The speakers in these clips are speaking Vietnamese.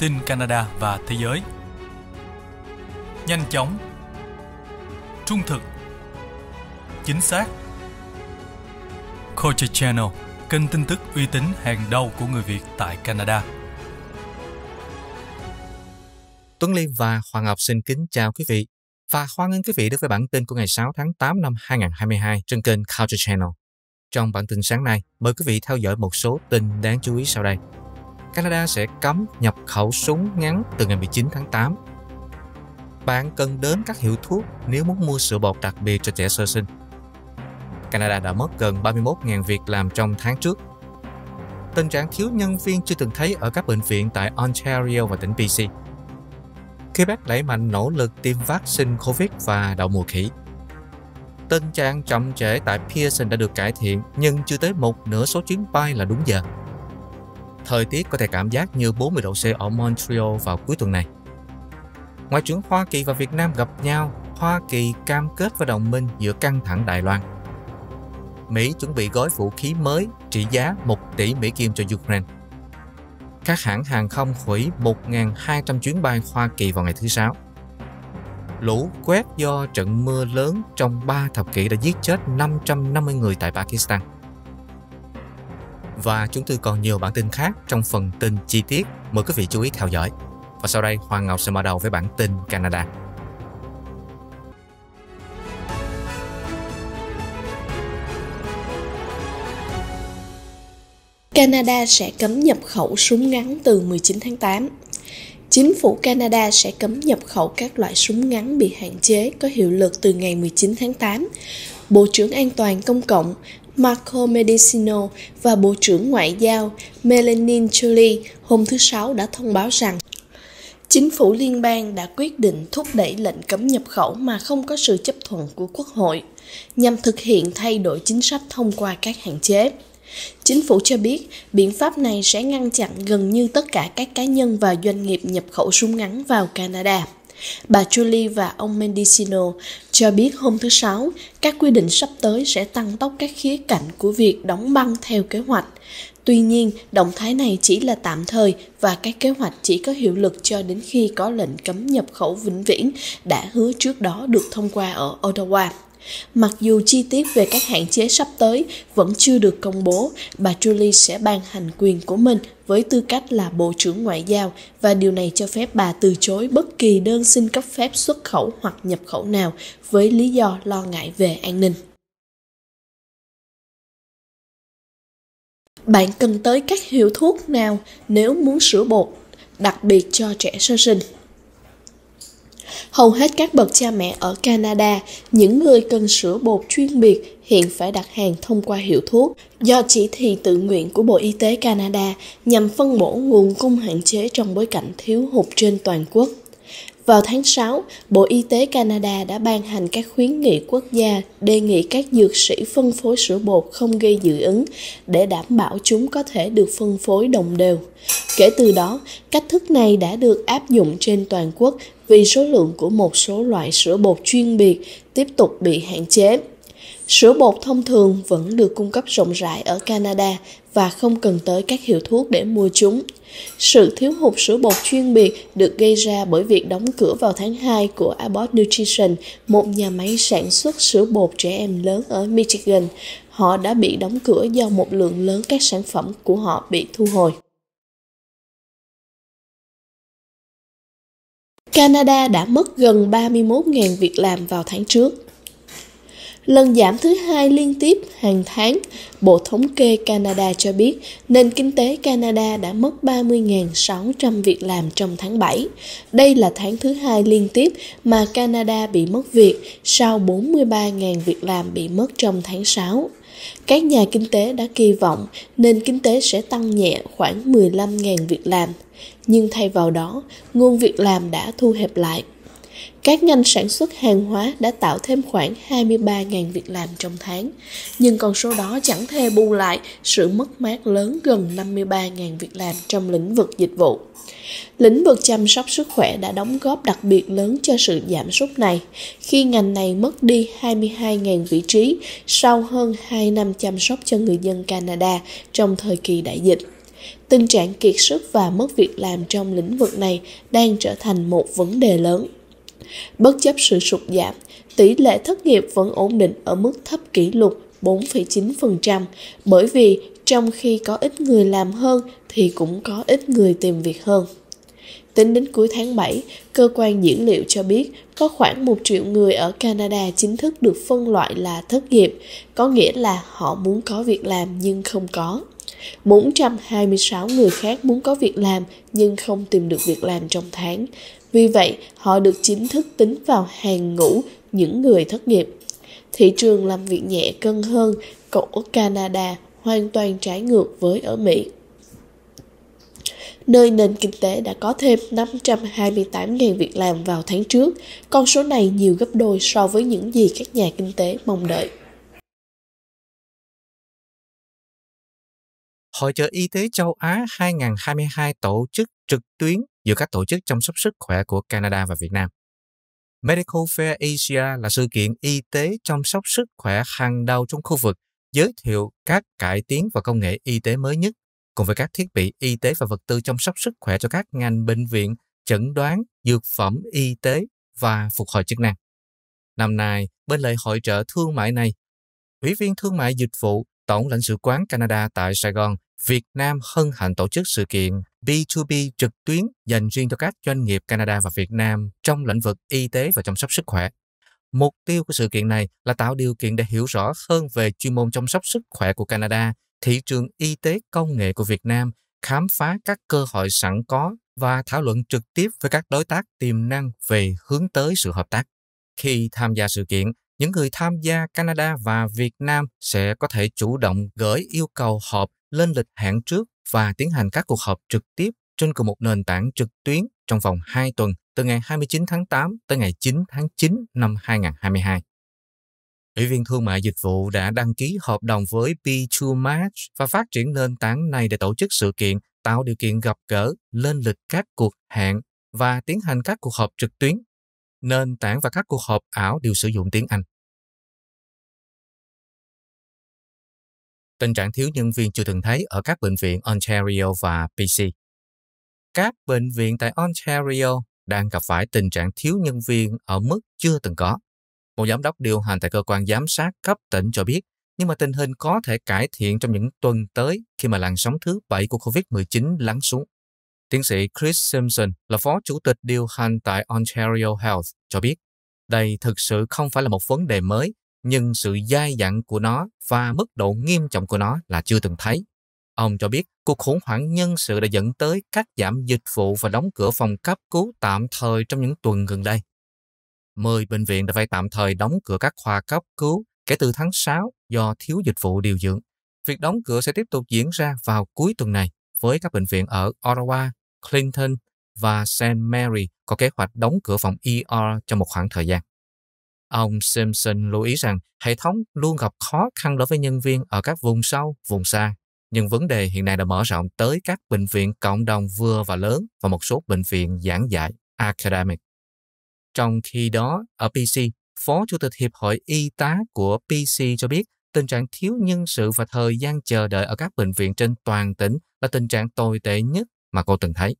tin Canada và thế giới. Nhanh chóng, trung thực, chính xác. Culture Channel, kênh tin tức uy tín hàng đầu của người Việt tại Canada. Tuấn Ly và Hoàng Ngọc xin kính chào quý vị và hoan nghênh quý vị đến với bản tin của ngày 6 tháng 8 năm 2022 trên kênh Culture Channel. Trong bản tin sáng nay, mời quý vị theo dõi một số tin đáng chú ý sau đây. Canada sẽ cấm nhập khẩu súng ngắn từ ngày 19 tháng 8. Bạn cần đến các hiệu thuốc nếu muốn mua sữa bột đặc biệt cho trẻ sơ sinh. Canada đã mất gần 31.000 việc làm trong tháng trước. Tình trạng thiếu nhân viên chưa từng thấy ở các bệnh viện tại Ontario và tỉnh BC. Quebec đẩy mạnh nỗ lực tiêm vaccine COVID và đậu mùa khỉ. Tình trạng chậm trễ tại Pearson đã được cải thiện, nhưng chưa tới một nửa số chuyến bay là đúng giờ thời tiết có thể cảm giác như 40 độ C ở Montreal vào cuối tuần này. Ngoại trưởng Hoa Kỳ và Việt Nam gặp nhau, Hoa Kỳ cam kết với đồng minh giữa căng thẳng Đài Loan. Mỹ chuẩn bị gói vũ khí mới trị giá 1 tỷ Mỹ Kim cho Ukraine. Các hãng hàng không hủy 1.200 chuyến bay Hoa Kỳ vào ngày thứ Sáu. Lũ quét do trận mưa lớn trong 3 thập kỷ đã giết chết 550 người tại Pakistan. Và chúng tôi còn nhiều bản tin khác trong phần tin chi tiết. Mời quý vị chú ý theo dõi. Và sau đây, Hoàng Ngọc sẽ mở đầu với bản tin Canada. Canada sẽ cấm nhập khẩu súng ngắn từ 19 tháng 8. Chính phủ Canada sẽ cấm nhập khẩu các loại súng ngắn bị hạn chế có hiệu lực từ ngày 19 tháng 8. Bộ trưởng An toàn Công cộng Marco Medicino và Bộ trưởng Ngoại giao Melanie Jolie hôm thứ Sáu đã thông báo rằng Chính phủ liên bang đã quyết định thúc đẩy lệnh cấm nhập khẩu mà không có sự chấp thuận của Quốc hội, nhằm thực hiện thay đổi chính sách thông qua các hạn chế. Chính phủ cho biết biện pháp này sẽ ngăn chặn gần như tất cả các cá nhân và doanh nghiệp nhập khẩu súng ngắn vào Canada. Bà Julie và ông Mendicino cho biết hôm thứ Sáu, các quy định sắp tới sẽ tăng tốc các khía cạnh của việc đóng băng theo kế hoạch. Tuy nhiên, động thái này chỉ là tạm thời và các kế hoạch chỉ có hiệu lực cho đến khi có lệnh cấm nhập khẩu vĩnh viễn đã hứa trước đó được thông qua ở Ottawa. Mặc dù chi tiết về các hạn chế sắp tới vẫn chưa được công bố, bà Julie sẽ ban hành quyền của mình với tư cách là Bộ trưởng Ngoại giao và điều này cho phép bà từ chối bất kỳ đơn xin cấp phép xuất khẩu hoặc nhập khẩu nào với lý do lo ngại về an ninh. Bạn cần tới các hiệu thuốc nào nếu muốn sữa bột, đặc biệt cho trẻ sơ sinh? Hầu hết các bậc cha mẹ ở Canada, những người cần sữa bột chuyên biệt hiện phải đặt hàng thông qua hiệu thuốc do chỉ thị tự nguyện của Bộ Y tế Canada nhằm phân bổ nguồn cung hạn chế trong bối cảnh thiếu hụt trên toàn quốc. Vào tháng 6, Bộ Y tế Canada đã ban hành các khuyến nghị quốc gia đề nghị các dược sĩ phân phối sữa bột không gây dự ứng để đảm bảo chúng có thể được phân phối đồng đều. Kể từ đó, cách thức này đã được áp dụng trên toàn quốc vì số lượng của một số loại sữa bột chuyên biệt tiếp tục bị hạn chế. Sữa bột thông thường vẫn được cung cấp rộng rãi ở Canada và không cần tới các hiệu thuốc để mua chúng. Sự thiếu hụt sữa bột chuyên biệt được gây ra bởi việc đóng cửa vào tháng 2 của Abbott Nutrition, một nhà máy sản xuất sữa bột trẻ em lớn ở Michigan. Họ đã bị đóng cửa do một lượng lớn các sản phẩm của họ bị thu hồi. Canada đã mất gần 31.000 việc làm vào tháng trước. Lần giảm thứ hai liên tiếp hàng tháng, Bộ Thống kê Canada cho biết nền kinh tế Canada đã mất 30.600 việc làm trong tháng 7. Đây là tháng thứ hai liên tiếp mà Canada bị mất việc sau 43.000 việc làm bị mất trong tháng 6. Các nhà kinh tế đã kỳ vọng nền kinh tế sẽ tăng nhẹ khoảng 15.000 việc làm, nhưng thay vào đó, nguồn việc làm đã thu hẹp lại các ngành sản xuất hàng hóa đã tạo thêm khoảng 23.000 việc làm trong tháng, nhưng con số đó chẳng thể bù lại sự mất mát lớn gần 53.000 việc làm trong lĩnh vực dịch vụ. Lĩnh vực chăm sóc sức khỏe đã đóng góp đặc biệt lớn cho sự giảm sút này, khi ngành này mất đi 22.000 vị trí sau hơn 2 năm chăm sóc cho người dân Canada trong thời kỳ đại dịch. Tình trạng kiệt sức và mất việc làm trong lĩnh vực này đang trở thành một vấn đề lớn. Bất chấp sự sụt giảm, tỷ lệ thất nghiệp vẫn ổn định ở mức thấp kỷ lục 4,9% bởi vì trong khi có ít người làm hơn thì cũng có ít người tìm việc hơn. Tính đến cuối tháng 7, cơ quan dữ liệu cho biết có khoảng 1 triệu người ở Canada chính thức được phân loại là thất nghiệp, có nghĩa là họ muốn có việc làm nhưng không có. 426 người khác muốn có việc làm nhưng không tìm được việc làm trong tháng. Vì vậy, họ được chính thức tính vào hàng ngũ những người thất nghiệp. Thị trường làm việc nhẹ cân hơn của Canada hoàn toàn trái ngược với ở Mỹ. Nơi nền kinh tế đã có thêm 528.000 việc làm vào tháng trước, con số này nhiều gấp đôi so với những gì các nhà kinh tế mong đợi. Hội trợ Y tế châu Á 2022 tổ chức trực tuyến giữa các tổ chức chăm sóc sức khỏe của Canada và Việt Nam. Medical Fair Asia là sự kiện y tế chăm sóc sức khỏe hàng đầu trong khu vực, giới thiệu các cải tiến và công nghệ y tế mới nhất, cùng với các thiết bị y tế và vật tư chăm sóc sức khỏe cho các ngành bệnh viện, chẩn đoán, dược phẩm y tế và phục hồi chức năng. Năm nay, bên lề hội trợ thương mại này, Ủy viên Thương mại Dịch vụ Tổng lãnh sự quán Canada tại Sài Gòn, Việt Nam hân hạnh tổ chức sự kiện B2B trực tuyến dành riêng cho các doanh nghiệp Canada và Việt Nam trong lĩnh vực y tế và chăm sóc sức khỏe. Mục tiêu của sự kiện này là tạo điều kiện để hiểu rõ hơn về chuyên môn chăm sóc sức khỏe của Canada, thị trường y tế công nghệ của Việt Nam, khám phá các cơ hội sẵn có và thảo luận trực tiếp với các đối tác tiềm năng về hướng tới sự hợp tác. Khi tham gia sự kiện, những người tham gia Canada và Việt Nam sẽ có thể chủ động gửi yêu cầu họp lên lịch hẹn trước và tiến hành các cuộc họp trực tiếp trên cùng một nền tảng trực tuyến trong vòng 2 tuần từ ngày 29 tháng 8 tới ngày 9 tháng 9 năm 2022. Ủy viên thương mại dịch vụ đã đăng ký hợp đồng với P2Match và phát triển nền tảng này để tổ chức sự kiện, tạo điều kiện gặp gỡ, lên lịch các cuộc hẹn và tiến hành các cuộc họp trực tuyến. Nền tảng và các cuộc họp ảo đều sử dụng tiếng Anh. tình trạng thiếu nhân viên chưa từng thấy ở các bệnh viện Ontario và BC. Các bệnh viện tại Ontario đang gặp phải tình trạng thiếu nhân viên ở mức chưa từng có. Một giám đốc điều hành tại cơ quan giám sát cấp tỉnh cho biết, nhưng mà tình hình có thể cải thiện trong những tuần tới khi mà làn sóng thứ bảy của COVID-19 lắng xuống. Tiến sĩ Chris Simpson là phó chủ tịch điều hành tại Ontario Health cho biết, đây thực sự không phải là một vấn đề mới nhưng sự dai dặn của nó và mức độ nghiêm trọng của nó là chưa từng thấy. Ông cho biết cuộc khủng hoảng nhân sự đã dẫn tới cắt giảm dịch vụ và đóng cửa phòng cấp cứu tạm thời trong những tuần gần đây. 10 bệnh viện đã phải tạm thời đóng cửa các khoa cấp cứu kể từ tháng 6 do thiếu dịch vụ điều dưỡng. Việc đóng cửa sẽ tiếp tục diễn ra vào cuối tuần này với các bệnh viện ở Ottawa, Clinton và St. Mary có kế hoạch đóng cửa phòng ER trong một khoảng thời gian. Ông Simpson lưu ý rằng hệ thống luôn gặp khó khăn đối với nhân viên ở các vùng sâu, vùng xa. Nhưng vấn đề hiện nay đã mở rộng tới các bệnh viện cộng đồng vừa và lớn và một số bệnh viện giảng dạy academic. Trong khi đó, ở PC, Phó Chủ tịch Hiệp hội Y tá của PC cho biết tình trạng thiếu nhân sự và thời gian chờ đợi ở các bệnh viện trên toàn tỉnh là tình trạng tồi tệ nhất mà cô từng thấy.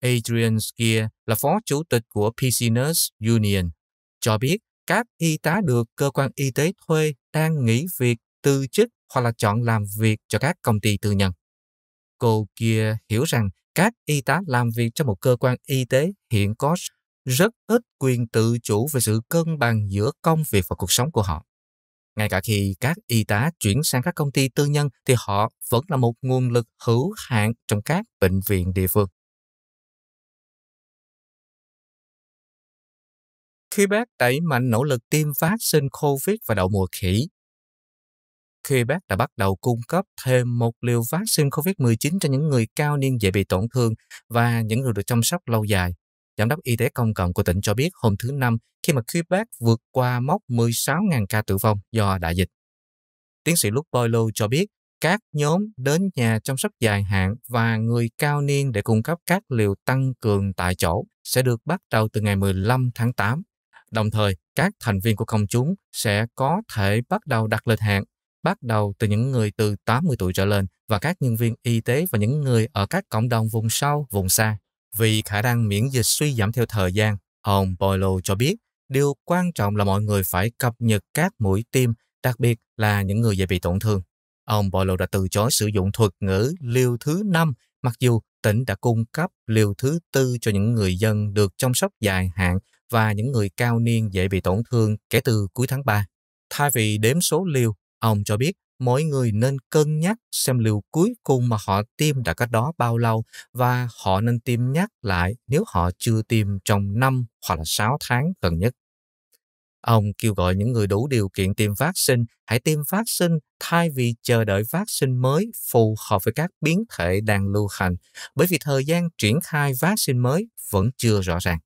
Adrian Skier là phó chủ tịch của PC Nurse Union, cho biết các y tá được cơ quan y tế thuê đang nghỉ việc, từ chức hoặc là chọn làm việc cho các công ty tư nhân. Cô kia hiểu rằng các y tá làm việc trong một cơ quan y tế hiện có rất ít quyền tự chủ về sự cân bằng giữa công việc và cuộc sống của họ. Ngay cả khi các y tá chuyển sang các công ty tư nhân thì họ vẫn là một nguồn lực hữu hạn trong các bệnh viện địa phương. Quebec đẩy mạnh nỗ lực tiêm vaccine COVID và đậu mùa khỉ. Quebec đã bắt đầu cung cấp thêm một liều vaccine COVID-19 cho những người cao niên dễ bị tổn thương và những người được chăm sóc lâu dài. Giám đốc Y tế công cộng của tỉnh cho biết hôm thứ Năm khi mà Quebec vượt qua mốc 16.000 ca tử vong do đại dịch. Tiến sĩ luke Boileau cho biết các nhóm đến nhà chăm sóc dài hạn và người cao niên để cung cấp các liều tăng cường tại chỗ sẽ được bắt đầu từ ngày 15 tháng 8. Đồng thời, các thành viên của công chúng sẽ có thể bắt đầu đặt lịch hẹn, bắt đầu từ những người từ 80 tuổi trở lên và các nhân viên y tế và những người ở các cộng đồng vùng sâu, vùng xa. Vì khả năng miễn dịch suy giảm theo thời gian, ông Boilo cho biết điều quan trọng là mọi người phải cập nhật các mũi tiêm, đặc biệt là những người dễ bị tổn thương. Ông Boilo đã từ chối sử dụng thuật ngữ liều thứ 5 mặc dù tỉnh đã cung cấp liều thứ tư cho những người dân được chăm sóc dài hạn và những người cao niên dễ bị tổn thương kể từ cuối tháng 3. Thay vì đếm số liều, ông cho biết mỗi người nên cân nhắc xem liều cuối cùng mà họ tiêm đã cách đó bao lâu và họ nên tiêm nhắc lại nếu họ chưa tiêm trong 5 hoặc là 6 tháng gần nhất. Ông kêu gọi những người đủ điều kiện tiêm vaccine hãy tiêm vaccine thay vì chờ đợi vaccine mới phù hợp với các biến thể đang lưu hành, bởi vì thời gian triển khai vaccine mới vẫn chưa rõ ràng.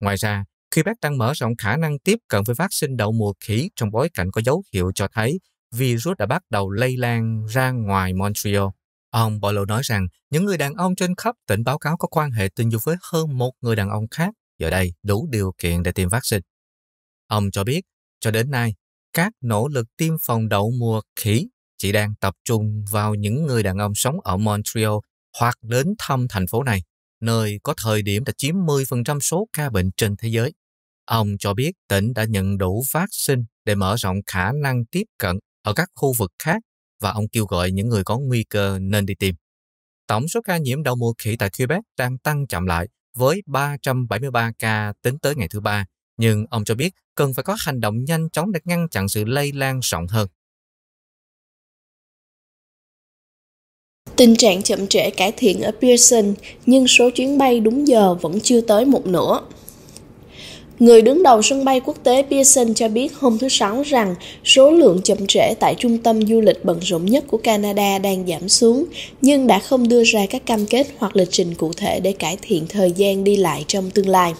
Ngoài ra, khi bác đang mở rộng khả năng tiếp cận với vaccine đậu mùa khỉ trong bối cảnh có dấu hiệu cho thấy virus đã bắt đầu lây lan ra ngoài Montreal. Ông Bolo nói rằng những người đàn ông trên khắp tỉnh báo cáo có quan hệ tình dục với hơn một người đàn ông khác giờ đây đủ điều kiện để tiêm vaccine. Ông cho biết, cho đến nay, các nỗ lực tiêm phòng đậu mùa khỉ chỉ đang tập trung vào những người đàn ông sống ở Montreal hoặc đến thăm thành phố này nơi có thời điểm đã chiếm 10% số ca bệnh trên thế giới. Ông cho biết tỉnh đã nhận đủ vaccine để mở rộng khả năng tiếp cận ở các khu vực khác và ông kêu gọi những người có nguy cơ nên đi tìm. Tổng số ca nhiễm đậu mùa khỉ tại Quebec đang tăng chậm lại với 373 ca tính tới ngày thứ ba, nhưng ông cho biết cần phải có hành động nhanh chóng để ngăn chặn sự lây lan rộng hơn. Tình trạng chậm trễ cải thiện ở Pearson, nhưng số chuyến bay đúng giờ vẫn chưa tới một nửa. Người đứng đầu sân bay quốc tế Pearson cho biết hôm thứ Sáu rằng số lượng chậm trễ tại trung tâm du lịch bận rộn nhất của Canada đang giảm xuống, nhưng đã không đưa ra các cam kết hoặc lịch trình cụ thể để cải thiện thời gian đi lại trong tương lai.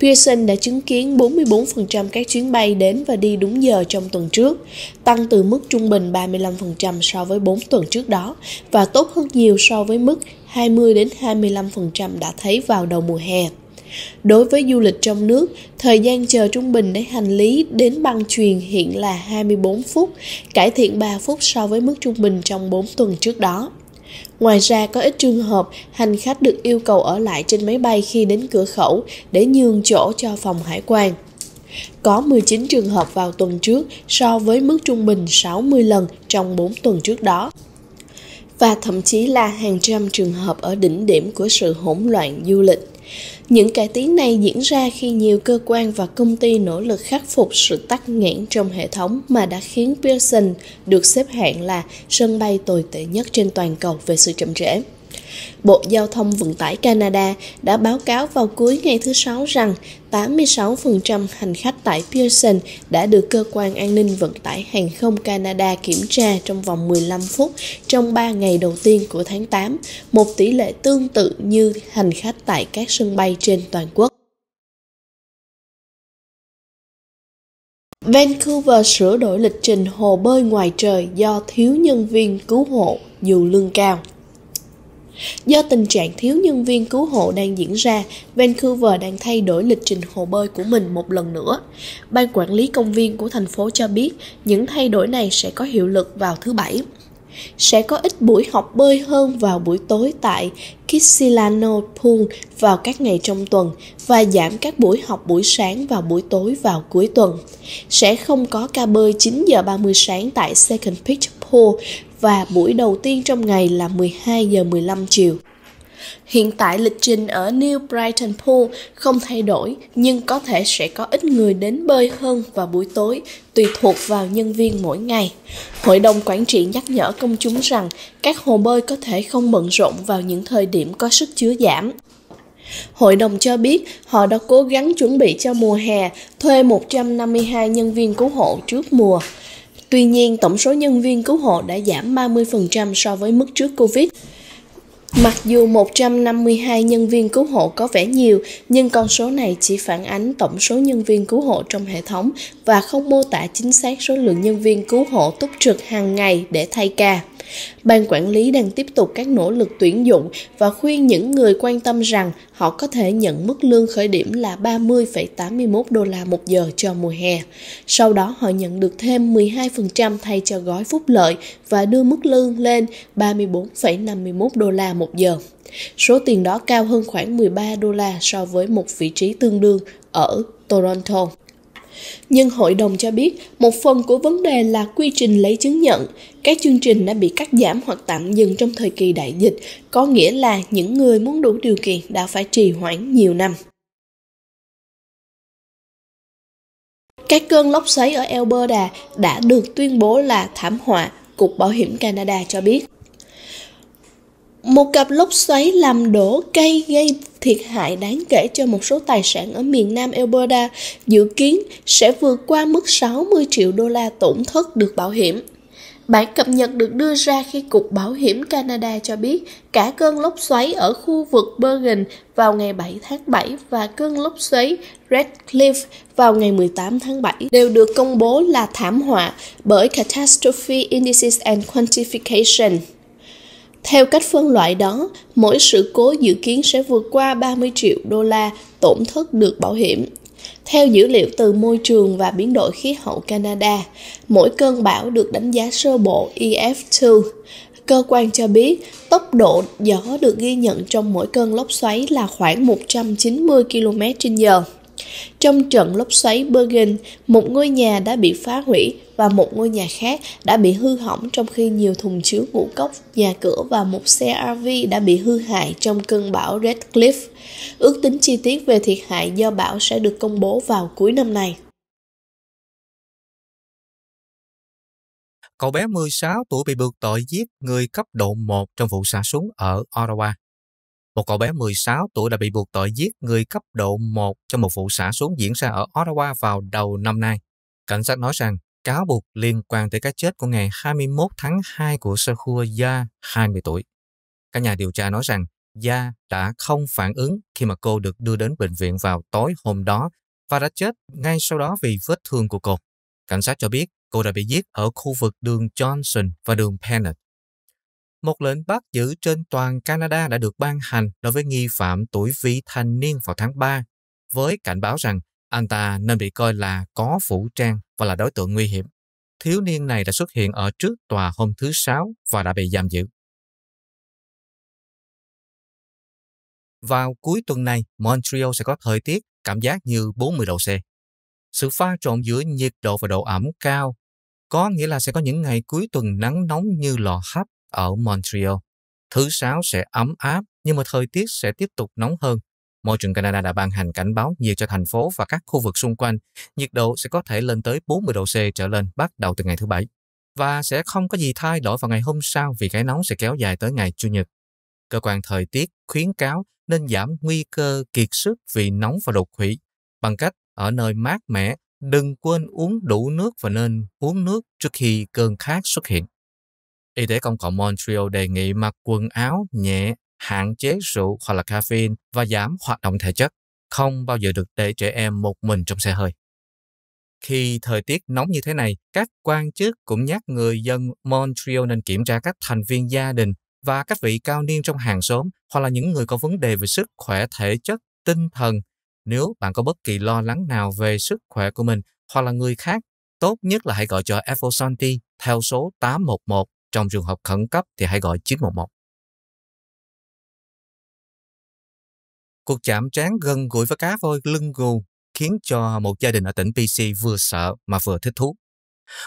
Pearson đã chứng kiến 44% các chuyến bay đến và đi đúng giờ trong tuần trước, tăng từ mức trung bình 35% so với 4 tuần trước đó và tốt hơn nhiều so với mức 20 đến 25% đã thấy vào đầu mùa hè. Đối với du lịch trong nước, thời gian chờ trung bình để hành lý đến băng truyền hiện là 24 phút, cải thiện 3 phút so với mức trung bình trong 4 tuần trước đó. Ngoài ra có ít trường hợp hành khách được yêu cầu ở lại trên máy bay khi đến cửa khẩu để nhường chỗ cho phòng hải quan. Có 19 trường hợp vào tuần trước so với mức trung bình 60 lần trong 4 tuần trước đó và thậm chí là hàng trăm trường hợp ở đỉnh điểm của sự hỗn loạn du lịch những cải tiến này diễn ra khi nhiều cơ quan và công ty nỗ lực khắc phục sự tắc nghẽn trong hệ thống mà đã khiến Pearson được xếp hạng là sân bay tồi tệ nhất trên toàn cầu về sự chậm trễ. Bộ Giao thông Vận tải Canada đã báo cáo vào cuối ngày thứ Sáu rằng 86% hành khách tại Pearson đã được Cơ quan An ninh Vận tải Hàng không Canada kiểm tra trong vòng 15 phút trong 3 ngày đầu tiên của tháng 8, một tỷ lệ tương tự như hành khách tại các sân bay trên toàn quốc. Vancouver sửa đổi lịch trình hồ bơi ngoài trời do thiếu nhân viên cứu hộ dù lương cao. Do tình trạng thiếu nhân viên cứu hộ đang diễn ra, Vancouver đang thay đổi lịch trình hồ bơi của mình một lần nữa. Ban quản lý công viên của thành phố cho biết những thay đổi này sẽ có hiệu lực vào thứ Bảy. Sẽ có ít buổi học bơi hơn vào buổi tối tại Kitsilano Pool vào các ngày trong tuần và giảm các buổi học buổi sáng và buổi tối vào cuối tuần. Sẽ không có ca bơi 9 giờ 30 sáng tại Second Pitch Pool và buổi đầu tiên trong ngày là 12 giờ 15 chiều. Hiện tại lịch trình ở New Brighton Pool không thay đổi, nhưng có thể sẽ có ít người đến bơi hơn vào buổi tối, tùy thuộc vào nhân viên mỗi ngày. Hội đồng quản trị nhắc nhở công chúng rằng các hồ bơi có thể không bận rộn vào những thời điểm có sức chứa giảm. Hội đồng cho biết họ đã cố gắng chuẩn bị cho mùa hè, thuê 152 nhân viên cứu hộ trước mùa. Tuy nhiên, tổng số nhân viên cứu hộ đã giảm 30% so với mức trước Covid. Mặc dù 152 nhân viên cứu hộ có vẻ nhiều, nhưng con số này chỉ phản ánh tổng số nhân viên cứu hộ trong hệ thống và không mô tả chính xác số lượng nhân viên cứu hộ túc trực hàng ngày để thay ca. Ban quản lý đang tiếp tục các nỗ lực tuyển dụng và khuyên những người quan tâm rằng họ có thể nhận mức lương khởi điểm là 30,81 đô la một giờ cho mùa hè. Sau đó họ nhận được thêm 12% thay cho gói phúc lợi và đưa mức lương lên 34,51 đô la một giờ. Số tiền đó cao hơn khoảng 13 đô la so với một vị trí tương đương ở Toronto. Nhưng hội đồng cho biết một phần của vấn đề là quy trình lấy chứng nhận. Các chương trình đã bị cắt giảm hoặc tạm dừng trong thời kỳ đại dịch, có nghĩa là những người muốn đủ điều kiện đã phải trì hoãn nhiều năm. Các cơn lốc xoáy ở Alberta đã được tuyên bố là thảm họa, Cục Bảo hiểm Canada cho biết. Một cặp lốc xoáy làm đổ cây gây thiệt hại đáng kể cho một số tài sản ở miền Nam Alberta dự kiến sẽ vượt qua mức 60 triệu đô la tổn thất được bảo hiểm. Bản cập nhật được đưa ra khi Cục Bảo hiểm Canada cho biết cả cơn lốc xoáy ở khu vực Bergen vào ngày 7 tháng 7 và cơn lốc xoáy Red Cliff vào ngày 18 tháng 7 đều được công bố là thảm họa bởi Catastrophe Indices and Quantification theo cách phân loại đó, mỗi sự cố dự kiến sẽ vượt qua 30 triệu đô la tổn thất được bảo hiểm. Theo dữ liệu từ Môi trường và Biến đổi khí hậu Canada, mỗi cơn bão được đánh giá sơ bộ EF2. Cơ quan cho biết tốc độ gió được ghi nhận trong mỗi cơn lốc xoáy là khoảng 190 km/h. Trong trận lốc xoáy Bergen, một ngôi nhà đã bị phá hủy và một ngôi nhà khác đã bị hư hỏng trong khi nhiều thùng chứa ngũ cốc, nhà cửa và một xe RV đã bị hư hại trong cơn bão Red Cliff. Ước tính chi tiết về thiệt hại do bão sẽ được công bố vào cuối năm này. Cậu bé 16 tuổi bị buộc tội giết người cấp độ 1 trong vụ xả súng ở Ottawa một cậu bé 16 tuổi đã bị buộc tội giết người cấp độ 1 trong một vụ xả súng diễn ra ở Ottawa vào đầu năm nay. Cảnh sát nói rằng cáo buộc liên quan tới cái chết của ngày 21 tháng 2 của Sakura Ya, 20 tuổi. Các nhà điều tra nói rằng Ya đã không phản ứng khi mà cô được đưa đến bệnh viện vào tối hôm đó và đã chết ngay sau đó vì vết thương của cô. Cảnh sát cho biết cô đã bị giết ở khu vực đường Johnson và đường Pennant một lệnh bắt giữ trên toàn Canada đã được ban hành đối với nghi phạm tuổi vị thành niên vào tháng 3, với cảnh báo rằng anh ta nên bị coi là có vũ trang và là đối tượng nguy hiểm. Thiếu niên này đã xuất hiện ở trước tòa hôm thứ Sáu và đã bị giam giữ. Vào cuối tuần này, Montreal sẽ có thời tiết cảm giác như 40 độ C. Sự pha trộn giữa nhiệt độ và độ ẩm cao có nghĩa là sẽ có những ngày cuối tuần nắng nóng như lò hấp ở Montreal, thứ sáu sẽ ấm áp nhưng mà thời tiết sẽ tiếp tục nóng hơn. Môi trường Canada đã ban hành cảnh báo nhiệt cho thành phố và các khu vực xung quanh. Nhiệt độ sẽ có thể lên tới 40 độ C trở lên bắt đầu từ ngày thứ Bảy. Và sẽ không có gì thay đổi vào ngày hôm sau vì cái nóng sẽ kéo dài tới ngày Chủ nhật. Cơ quan thời tiết khuyến cáo nên giảm nguy cơ kiệt sức vì nóng và đột quỵ bằng cách ở nơi mát mẻ, đừng quên uống đủ nước và nên uống nước trước khi cơn khát xuất hiện. Y tế công cộng Montreal đề nghị mặc quần áo nhẹ, hạn chế rượu hoặc là caffeine và giảm hoạt động thể chất, không bao giờ được để trẻ em một mình trong xe hơi. Khi thời tiết nóng như thế này, các quan chức cũng nhắc người dân Montreal nên kiểm tra các thành viên gia đình và các vị cao niên trong hàng xóm hoặc là những người có vấn đề về sức khỏe thể chất, tinh thần. Nếu bạn có bất kỳ lo lắng nào về sức khỏe của mình hoặc là người khác, tốt nhất là hãy gọi cho Efosanti theo số 811 trong trường hợp khẩn cấp thì hãy gọi 911. Cuộc chạm trán gần gũi với cá voi lưng gù khiến cho một gia đình ở tỉnh PC vừa sợ mà vừa thích thú.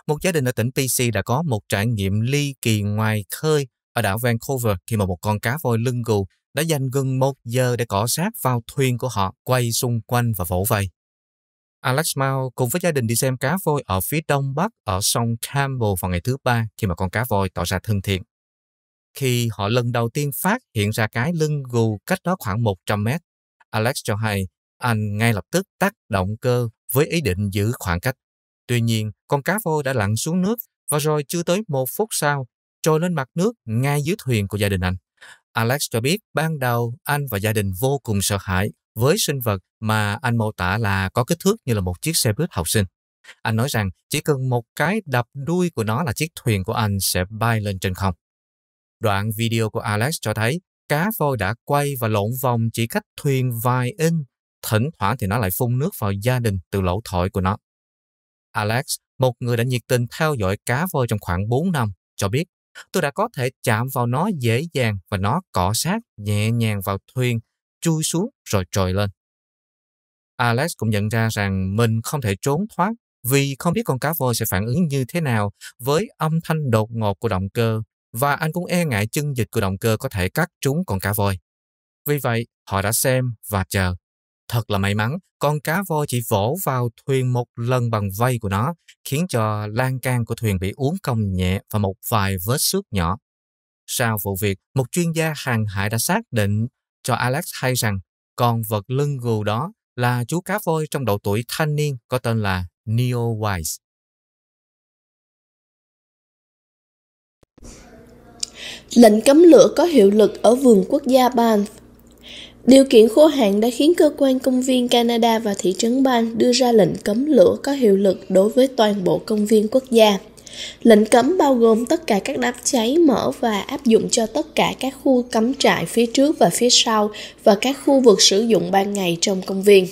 Một gia đình ở tỉnh PC đã có một trải nghiệm ly kỳ ngoài khơi ở đảo Vancouver khi mà một con cá voi lưng gù đã dành gần một giờ để cọ sát vào thuyền của họ quay xung quanh và vỗ vây. Alex Mao cùng với gia đình đi xem cá voi ở phía đông bắc ở sông Campbell vào ngày thứ ba khi mà con cá voi tỏ ra thân thiện. Khi họ lần đầu tiên phát hiện ra cái lưng gù cách đó khoảng 100 mét, Alex cho hay anh ngay lập tức tắt động cơ với ý định giữ khoảng cách. Tuy nhiên, con cá voi đã lặn xuống nước và rồi chưa tới một phút sau, trôi lên mặt nước ngay dưới thuyền của gia đình anh. Alex cho biết ban đầu anh và gia đình vô cùng sợ hãi với sinh vật mà anh mô tả là có kích thước như là một chiếc xe buýt học sinh. Anh nói rằng chỉ cần một cái đập đuôi của nó là chiếc thuyền của anh sẽ bay lên trên không. Đoạn video của Alex cho thấy cá voi đã quay và lộn vòng chỉ cách thuyền vài in, thỉnh thoảng thì nó lại phun nước vào gia đình từ lỗ thổi của nó. Alex, một người đã nhiệt tình theo dõi cá voi trong khoảng 4 năm, cho biết tôi đã có thể chạm vào nó dễ dàng và nó cọ sát nhẹ nhàng vào thuyền chui xuống rồi trồi lên. Alex cũng nhận ra rằng mình không thể trốn thoát vì không biết con cá voi sẽ phản ứng như thế nào với âm thanh đột ngột của động cơ và anh cũng e ngại chân dịch của động cơ có thể cắt trúng con cá voi. Vì vậy, họ đã xem và chờ. Thật là may mắn, con cá voi chỉ vỗ vào thuyền một lần bằng vây của nó, khiến cho lan can của thuyền bị uốn cong nhẹ và một vài vết xước nhỏ. Sau vụ việc, một chuyên gia hàng hải đã xác định cho Alex hay rằng con vật lưng gù đó là chú cá voi trong độ tuổi thanh niên có tên là Neo Wise. Lệnh cấm lửa có hiệu lực ở vườn quốc gia Banff. Điều kiện khô hạn đã khiến cơ quan công viên Canada và thị trấn Banff đưa ra lệnh cấm lửa có hiệu lực đối với toàn bộ công viên quốc gia. Lệnh cấm bao gồm tất cả các đám cháy mở và áp dụng cho tất cả các khu cắm trại phía trước và phía sau và các khu vực sử dụng ban ngày trong công viên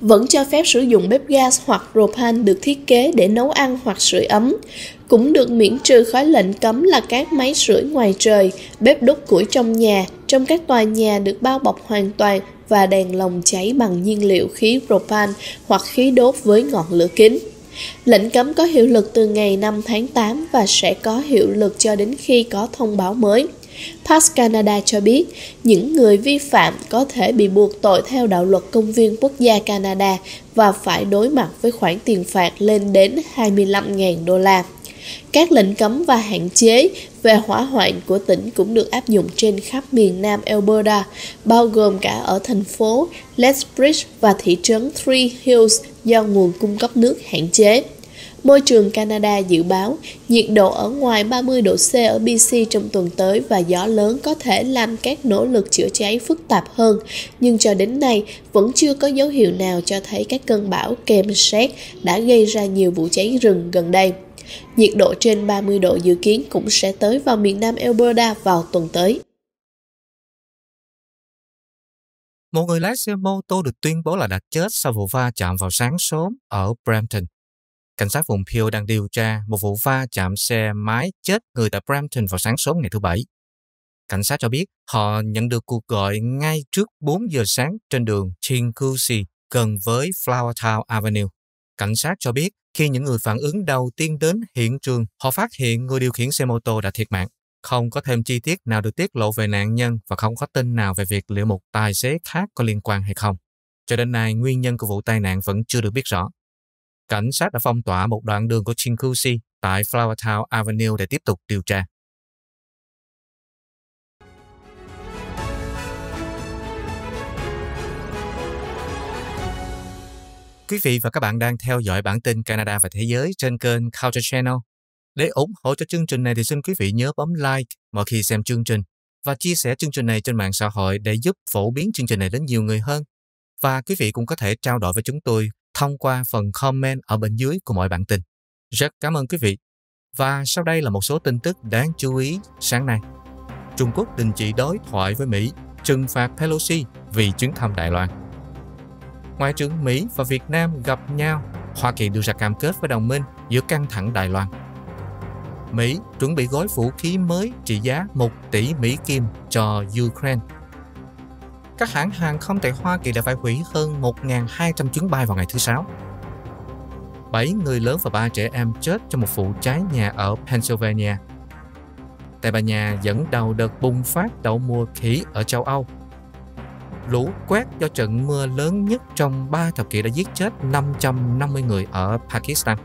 vẫn cho phép sử dụng bếp gas hoặc propane được thiết kế để nấu ăn hoặc sưởi ấm. Cũng được miễn trừ khỏi lệnh cấm là các máy sưởi ngoài trời, bếp đốt củi trong nhà, trong các tòa nhà được bao bọc hoàn toàn và đèn lồng cháy bằng nhiên liệu khí propane hoặc khí đốt với ngọn lửa kính. Lệnh cấm có hiệu lực từ ngày 5 tháng 8 và sẽ có hiệu lực cho đến khi có thông báo mới. Pass Canada cho biết, những người vi phạm có thể bị buộc tội theo đạo luật công viên quốc gia Canada và phải đối mặt với khoản tiền phạt lên đến 25.000 đô la. Các lệnh cấm và hạn chế về hỏa hoạn của tỉnh cũng được áp dụng trên khắp miền Nam Alberta, bao gồm cả ở thành phố Lethbridge và thị trấn Three Hills do nguồn cung cấp nước hạn chế. Môi trường Canada dự báo nhiệt độ ở ngoài 30 độ C ở BC trong tuần tới và gió lớn có thể làm các nỗ lực chữa cháy phức tạp hơn, nhưng cho đến nay vẫn chưa có dấu hiệu nào cho thấy các cơn bão kèm sét đã gây ra nhiều vụ cháy rừng gần đây. Nhiệt độ trên 30 độ dự kiến cũng sẽ tới vào miền Nam Alberta vào tuần tới. một người lái xe mô tô được tuyên bố là đã chết sau vụ va chạm vào sáng sớm ở Brampton. Cảnh sát vùng Peel đang điều tra một vụ va chạm xe máy chết người tại Brampton vào sáng sớm ngày thứ Bảy. Cảnh sát cho biết họ nhận được cuộc gọi ngay trước 4 giờ sáng trên đường Chingusi gần với Flower Town Avenue. Cảnh sát cho biết khi những người phản ứng đầu tiên đến hiện trường, họ phát hiện người điều khiển xe mô tô đã thiệt mạng. Không có thêm chi tiết nào được tiết lộ về nạn nhân và không có tin nào về việc liệu một tài xế khác có liên quan hay không. Cho đến nay, nguyên nhân của vụ tai nạn vẫn chưa được biết rõ. Cảnh sát đã phong tỏa một đoạn đường của Chinkusi tại Flower Town Avenue để tiếp tục điều tra. Quý vị và các bạn đang theo dõi bản tin Canada và Thế giới trên kênh Culture Channel để ủng hộ cho chương trình này thì xin quý vị nhớ bấm like mỗi khi xem chương trình và chia sẻ chương trình này trên mạng xã hội để giúp phổ biến chương trình này đến nhiều người hơn. Và quý vị cũng có thể trao đổi với chúng tôi thông qua phần comment ở bên dưới của mọi bản tin. Rất cảm ơn quý vị. Và sau đây là một số tin tức đáng chú ý sáng nay. Trung Quốc đình chỉ đối thoại với Mỹ, trừng phạt Pelosi vì chuyến thăm Đài Loan. Ngoại trưởng Mỹ và Việt Nam gặp nhau, Hoa Kỳ đưa ra cam kết với đồng minh giữa căng thẳng Đài Loan Mỹ chuẩn bị gói vũ khí mới trị giá 1 tỷ Mỹ Kim cho Ukraine. Các hãng hàng không tại Hoa Kỳ đã phải hủy hơn 1.200 chuyến bay vào ngày thứ Sáu. 7 người lớn và 3 trẻ em chết trong một vụ cháy nhà ở Pennsylvania. Tây Ban Nha dẫn đầu đợt bùng phát đậu mùa khỉ ở châu Âu. Lũ quét do trận mưa lớn nhất trong 3 thập kỷ đã giết chết 550 người ở Pakistan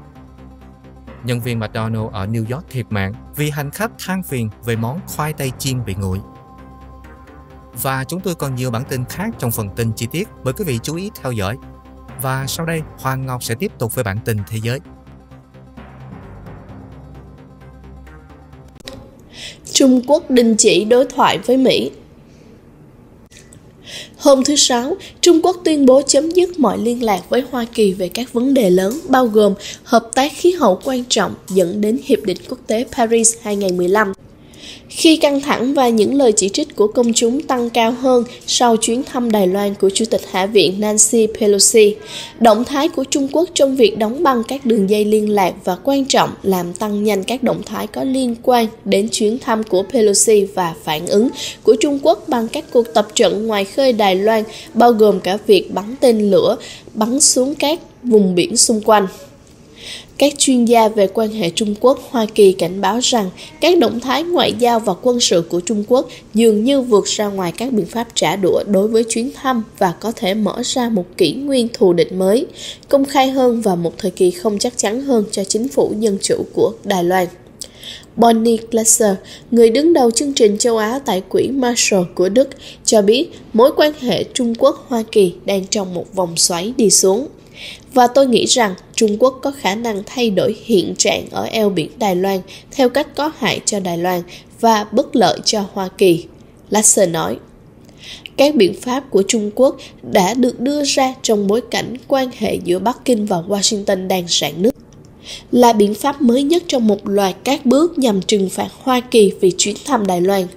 nhân viên McDonald ở New York thiệt mạng vì hành khách than phiền về món khoai tây chiên bị nguội. Và chúng tôi còn nhiều bản tin khác trong phần tin chi tiết, mời quý vị chú ý theo dõi. Và sau đây, Hoàng Ngọc sẽ tiếp tục với bản tin thế giới. Trung Quốc đình chỉ đối thoại với Mỹ Hôm thứ Sáu, Trung Quốc tuyên bố chấm dứt mọi liên lạc với Hoa Kỳ về các vấn đề lớn bao gồm hợp tác khí hậu quan trọng dẫn đến Hiệp định Quốc tế Paris 2015 khi căng thẳng và những lời chỉ trích của công chúng tăng cao hơn sau chuyến thăm Đài Loan của Chủ tịch Hạ viện Nancy Pelosi. Động thái của Trung Quốc trong việc đóng băng các đường dây liên lạc và quan trọng làm tăng nhanh các động thái có liên quan đến chuyến thăm của Pelosi và phản ứng của Trung Quốc bằng các cuộc tập trận ngoài khơi Đài Loan, bao gồm cả việc bắn tên lửa, bắn xuống các vùng biển xung quanh các chuyên gia về quan hệ Trung Quốc Hoa Kỳ cảnh báo rằng các động thái ngoại giao và quân sự của Trung Quốc dường như vượt ra ngoài các biện pháp trả đũa đối với chuyến thăm và có thể mở ra một kỷ nguyên thù địch mới, công khai hơn và một thời kỳ không chắc chắn hơn cho chính phủ dân chủ của Đài Loan. Bonnie Glasser, người đứng đầu chương trình châu Á tại quỹ Marshall của Đức, cho biết mối quan hệ Trung Quốc-Hoa Kỳ đang trong một vòng xoáy đi xuống. Và tôi nghĩ rằng Trung Quốc có khả năng thay đổi hiện trạng ở eo biển Đài Loan theo cách có hại cho Đài Loan và bất lợi cho Hoa Kỳ. Lasser nói, các biện pháp của Trung Quốc đã được đưa ra trong bối cảnh quan hệ giữa Bắc Kinh và Washington đang rạn nứt là biện pháp mới nhất trong một loạt các bước nhằm trừng phạt Hoa Kỳ vì chuyến thăm Đài Loan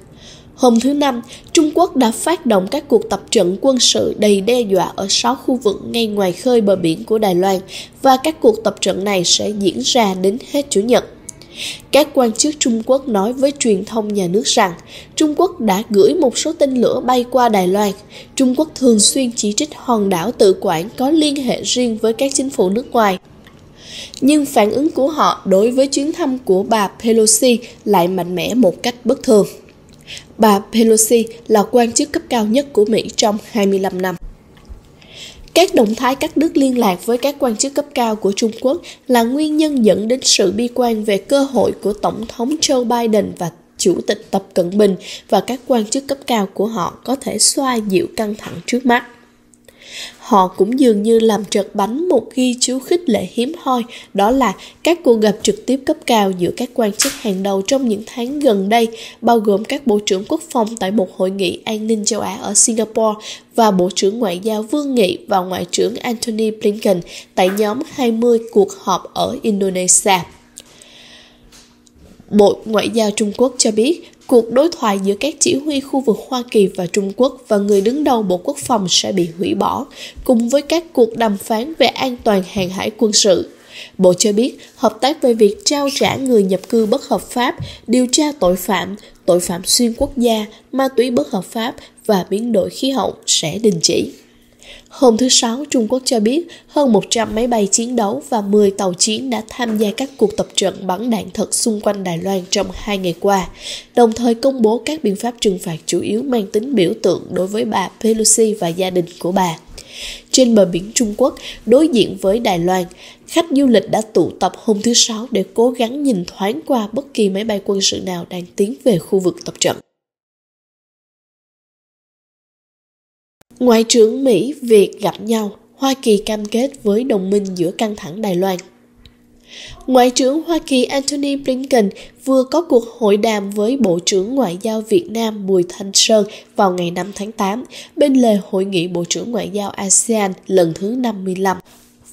Hôm thứ Năm, Trung Quốc đã phát động các cuộc tập trận quân sự đầy đe dọa ở 6 khu vực ngay ngoài khơi bờ biển của Đài Loan và các cuộc tập trận này sẽ diễn ra đến hết Chủ nhật. Các quan chức Trung Quốc nói với truyền thông nhà nước rằng Trung Quốc đã gửi một số tên lửa bay qua Đài Loan. Trung Quốc thường xuyên chỉ trích hòn đảo tự quản có liên hệ riêng với các chính phủ nước ngoài. Nhưng phản ứng của họ đối với chuyến thăm của bà Pelosi lại mạnh mẽ một cách bất thường. Bà Pelosi là quan chức cấp cao nhất của Mỹ trong 25 năm. Các động thái cắt đứt liên lạc với các quan chức cấp cao của Trung Quốc là nguyên nhân dẫn đến sự bi quan về cơ hội của Tổng thống Joe Biden và Chủ tịch Tập Cận Bình và các quan chức cấp cao của họ có thể xoa dịu căng thẳng trước mắt họ cũng dường như làm trật bánh một ghi chú khích lệ hiếm hoi, đó là các cuộc gặp trực tiếp cấp cao giữa các quan chức hàng đầu trong những tháng gần đây, bao gồm các bộ trưởng quốc phòng tại một hội nghị an ninh châu Á ở Singapore và Bộ trưởng Ngoại giao Vương Nghị và Ngoại trưởng Anthony Blinken tại nhóm 20 cuộc họp ở Indonesia. Bộ Ngoại giao Trung Quốc cho biết cuộc đối thoại giữa các chỉ huy khu vực Hoa Kỳ và Trung Quốc và người đứng đầu Bộ Quốc phòng sẽ bị hủy bỏ, cùng với các cuộc đàm phán về an toàn hàng hải quân sự. Bộ cho biết hợp tác về việc trao trả người nhập cư bất hợp pháp, điều tra tội phạm, tội phạm xuyên quốc gia, ma túy bất hợp pháp và biến đổi khí hậu sẽ đình chỉ. Hôm thứ Sáu, Trung Quốc cho biết hơn 100 máy bay chiến đấu và 10 tàu chiến đã tham gia các cuộc tập trận bắn đạn thật xung quanh Đài Loan trong hai ngày qua, đồng thời công bố các biện pháp trừng phạt chủ yếu mang tính biểu tượng đối với bà Pelosi và gia đình của bà. Trên bờ biển Trung Quốc, đối diện với Đài Loan, khách du lịch đã tụ tập hôm thứ Sáu để cố gắng nhìn thoáng qua bất kỳ máy bay quân sự nào đang tiến về khu vực tập trận. Ngoại trưởng Mỹ Việt gặp nhau, Hoa Kỳ cam kết với đồng minh giữa căng thẳng Đài Loan. Ngoại trưởng Hoa Kỳ Antony Blinken vừa có cuộc hội đàm với Bộ trưởng Ngoại giao Việt Nam Bùi Thanh Sơn vào ngày 5 tháng 8 bên lề Hội nghị Bộ trưởng Ngoại giao ASEAN lần thứ 55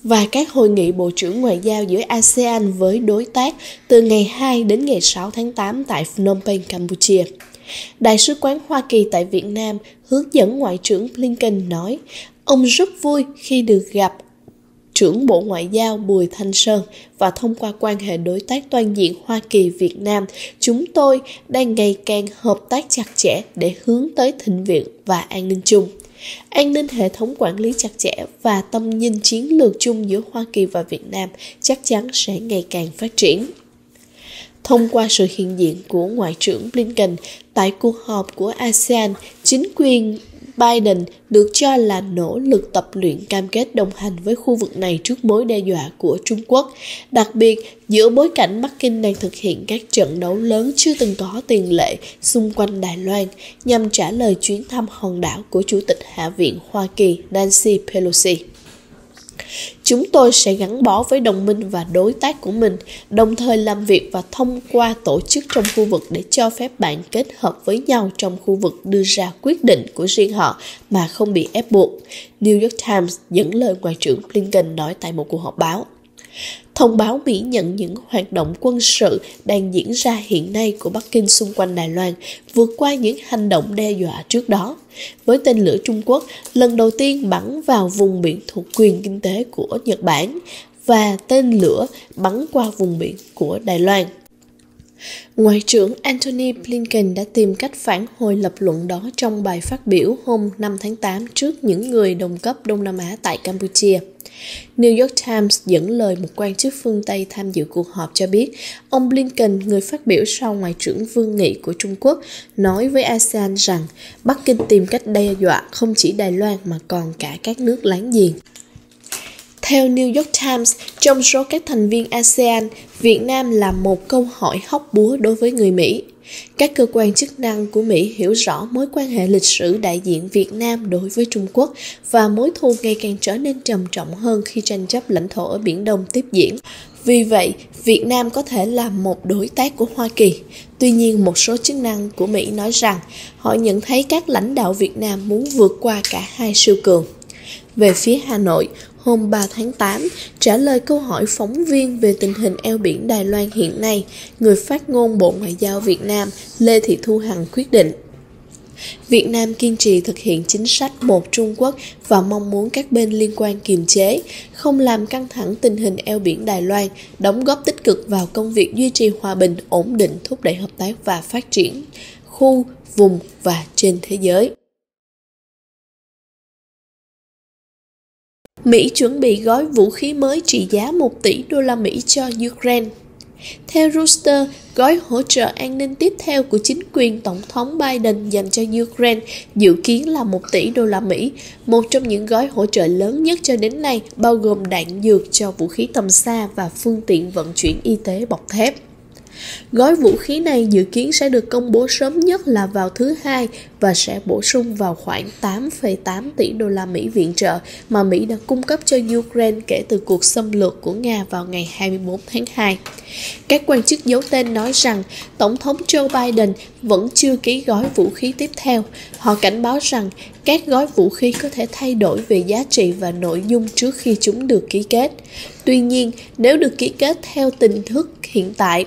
và các hội nghị Bộ trưởng Ngoại giao giữa ASEAN với đối tác từ ngày 2 đến ngày 6 tháng 8 tại Phnom Penh, Campuchia. Đại sứ quán Hoa Kỳ tại Việt Nam hướng dẫn Ngoại trưởng Blinken nói, ông rất vui khi được gặp trưởng Bộ Ngoại giao Bùi Thanh Sơn và thông qua quan hệ đối tác toàn diện Hoa Kỳ Việt Nam, chúng tôi đang ngày càng hợp tác chặt chẽ để hướng tới thịnh vượng và an ninh chung. An ninh hệ thống quản lý chặt chẽ và tầm nhìn chiến lược chung giữa Hoa Kỳ và Việt Nam chắc chắn sẽ ngày càng phát triển thông qua sự hiện diện của Ngoại trưởng Blinken tại cuộc họp của ASEAN, chính quyền Biden được cho là nỗ lực tập luyện cam kết đồng hành với khu vực này trước mối đe dọa của Trung Quốc, đặc biệt giữa bối cảnh Bắc Kinh đang thực hiện các trận đấu lớn chưa từng có tiền lệ xung quanh Đài Loan nhằm trả lời chuyến thăm hòn đảo của Chủ tịch Hạ viện Hoa Kỳ Nancy Pelosi. Chúng tôi sẽ gắn bó với đồng minh và đối tác của mình, đồng thời làm việc và thông qua tổ chức trong khu vực để cho phép bạn kết hợp với nhau trong khu vực đưa ra quyết định của riêng họ mà không bị ép buộc. New York Times dẫn lời Ngoại trưởng Blinken nói tại một cuộc họp báo thông báo Mỹ nhận những hoạt động quân sự đang diễn ra hiện nay của Bắc Kinh xung quanh Đài Loan vượt qua những hành động đe dọa trước đó. Với tên lửa Trung Quốc, lần đầu tiên bắn vào vùng biển thuộc quyền kinh tế của Nhật Bản và tên lửa bắn qua vùng biển của Đài Loan. Ngoại trưởng Antony Blinken đã tìm cách phản hồi lập luận đó trong bài phát biểu hôm 5 tháng 8 trước những người đồng cấp Đông Nam Á tại Campuchia. New York Times dẫn lời một quan chức phương Tây tham dự cuộc họp cho biết, ông Blinken, người phát biểu sau Ngoại trưởng Vương Nghị của Trung Quốc, nói với ASEAN rằng Bắc Kinh tìm cách đe dọa không chỉ Đài Loan mà còn cả các nước láng giềng. Theo New York Times, trong số các thành viên ASEAN, Việt Nam là một câu hỏi hóc búa đối với người Mỹ. Các cơ quan chức năng của Mỹ hiểu rõ mối quan hệ lịch sử đại diện Việt Nam đối với Trung Quốc và mối thù ngày càng trở nên trầm trọng hơn khi tranh chấp lãnh thổ ở Biển Đông tiếp diễn. Vì vậy, Việt Nam có thể là một đối tác của Hoa Kỳ. Tuy nhiên, một số chức năng của Mỹ nói rằng họ nhận thấy các lãnh đạo Việt Nam muốn vượt qua cả hai siêu cường. Về phía Hà Nội, hôm 3 tháng 8, trả lời câu hỏi phóng viên về tình hình eo biển Đài Loan hiện nay, người phát ngôn Bộ Ngoại giao Việt Nam Lê Thị Thu Hằng quyết định. Việt Nam kiên trì thực hiện chính sách một Trung Quốc và mong muốn các bên liên quan kiềm chế, không làm căng thẳng tình hình eo biển Đài Loan, đóng góp tích cực vào công việc duy trì hòa bình, ổn định, thúc đẩy hợp tác và phát triển khu, vùng và trên thế giới. Mỹ chuẩn bị gói vũ khí mới trị giá 1 tỷ đô la Mỹ cho Ukraine. Theo Reuters, gói hỗ trợ an ninh tiếp theo của chính quyền Tổng thống Biden dành cho Ukraine dự kiến là 1 tỷ đô la Mỹ, một trong những gói hỗ trợ lớn nhất cho đến nay, bao gồm đạn dược cho vũ khí tầm xa và phương tiện vận chuyển y tế bọc thép. Gói vũ khí này dự kiến sẽ được công bố sớm nhất là vào thứ Hai và sẽ bổ sung vào khoảng 8,8 tỷ đô la Mỹ viện trợ mà Mỹ đã cung cấp cho Ukraine kể từ cuộc xâm lược của Nga vào ngày 24 tháng 2. Các quan chức giấu tên nói rằng Tổng thống Joe Biden vẫn chưa ký gói vũ khí tiếp theo. Họ cảnh báo rằng các gói vũ khí có thể thay đổi về giá trị và nội dung trước khi chúng được ký kết. Tuy nhiên, nếu được ký kết theo tình thức hiện tại,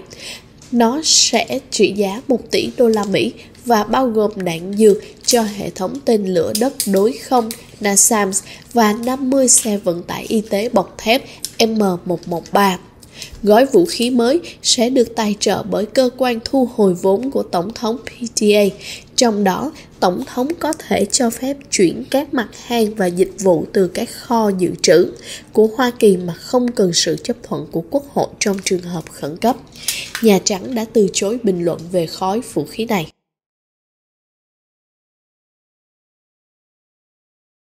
nó sẽ trị giá 1 tỷ đô la Mỹ và bao gồm đạn dược cho hệ thống tên lửa đất đối không NASAMS và 50 xe vận tải y tế bọc thép M113. Gói vũ khí mới sẽ được tài trợ bởi cơ quan thu hồi vốn của Tổng thống PTA, trong đó Tổng thống có thể cho phép chuyển các mặt hàng và dịch vụ từ các kho dự trữ của Hoa Kỳ mà không cần sự chấp thuận của Quốc hội trong trường hợp khẩn cấp. Nhà Trắng đã từ chối bình luận về khói vũ khí này.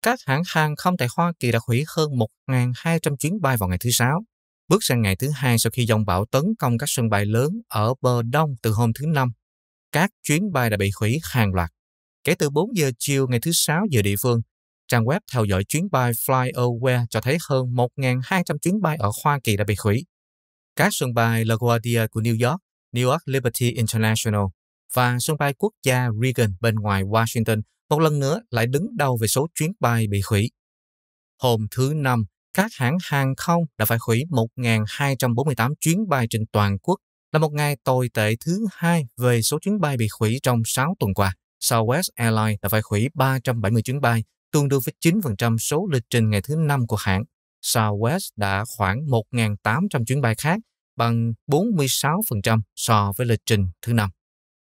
Các hãng hàng không tại Hoa Kỳ đã hủy hơn 1.200 chuyến bay vào ngày thứ Sáu, bước sang ngày thứ hai sau khi dòng bão tấn công các sân bay lớn ở bờ đông từ hôm thứ Năm. Các chuyến bay đã bị hủy hàng loạt. Kể từ 4 giờ chiều ngày thứ Sáu giờ địa phương, trang web theo dõi chuyến bay FlyAware cho thấy hơn 1.200 chuyến bay ở Hoa Kỳ đã bị hủy. Các sân bay LaGuardia của New York, New York Liberty International và sân bay quốc gia Reagan bên ngoài Washington một lần nữa lại đứng đầu về số chuyến bay bị hủy. Hôm thứ Năm, các hãng hàng không đã phải hủy 1.248 chuyến bay trên toàn quốc, là một ngày tồi tệ thứ hai về số chuyến bay bị hủy trong 6 tuần qua. Southwest Airlines đã phải hủy 370 chuyến bay, tương đương với 9% số lịch trình ngày thứ năm của hãng. Southwest đã khoảng 1.800 chuyến bay khác, bằng 46% so với lịch trình thứ năm.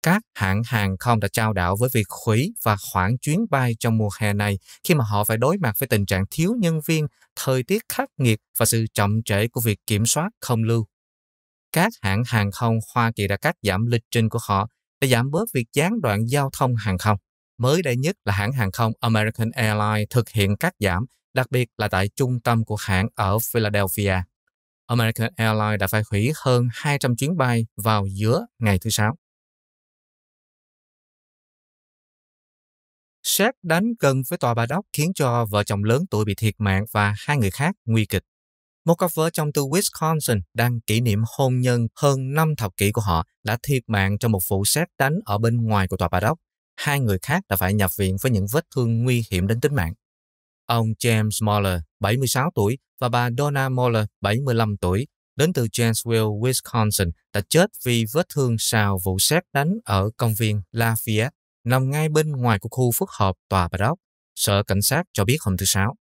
Các hãng hàng không đã trao đảo với việc hủy và hoãn chuyến bay trong mùa hè này khi mà họ phải đối mặt với tình trạng thiếu nhân viên, thời tiết khắc nghiệt và sự chậm trễ của việc kiểm soát không lưu. Các hãng hàng không Hoa Kỳ đã cắt giảm lịch trình của họ để giảm bớt việc gián đoạn giao thông hàng không. Mới đây nhất là hãng hàng không American Airlines thực hiện cắt giảm, đặc biệt là tại trung tâm của hãng ở Philadelphia. American Airlines đã phải hủy hơn 200 chuyến bay vào giữa ngày thứ Sáu. Sát đánh gần với tòa bà đốc khiến cho vợ chồng lớn tuổi bị thiệt mạng và hai người khác nguy kịch. Một cặp vợ chồng từ Wisconsin đang kỷ niệm hôn nhân hơn 5 thập kỷ của họ đã thiệt mạng trong một vụ sát đánh ở bên ngoài của tòa bà đốc. Hai người khác đã phải nhập viện với những vết thương nguy hiểm đến tính mạng. Ông James Moller, 76 tuổi, và bà Donna Moller, 75 tuổi, đến từ Janesville, Wisconsin, đã chết vì vết thương sau vụ sát đánh ở công viên Lafayette nằm ngay bên ngoài của khu phức hợp tòa Bà Đốc, sở cảnh sát cho biết hôm thứ Sáu.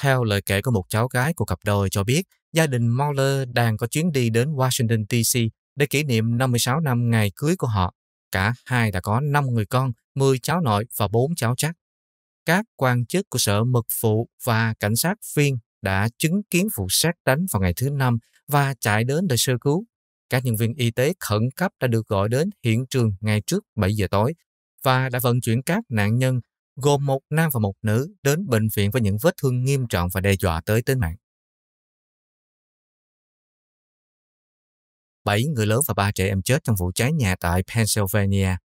Theo lời kể của một cháu gái của cặp đôi cho biết, gia đình Mueller đang có chuyến đi đến Washington D.C. để kỷ niệm 56 năm ngày cưới của họ. Cả hai đã có 5 người con, 10 cháu nội và 4 cháu chắc. Các quan chức của sở mật vụ và cảnh sát viên đã chứng kiến vụ sát đánh vào ngày thứ Năm và chạy đến để sơ cứu. Các nhân viên y tế khẩn cấp đã được gọi đến hiện trường ngay trước 7 giờ tối và đã vận chuyển các nạn nhân gồm một nam và một nữ đến bệnh viện với những vết thương nghiêm trọng và đe dọa tới tính mạng. Bảy người lớn và ba trẻ em chết trong vụ cháy nhà tại Pennsylvania.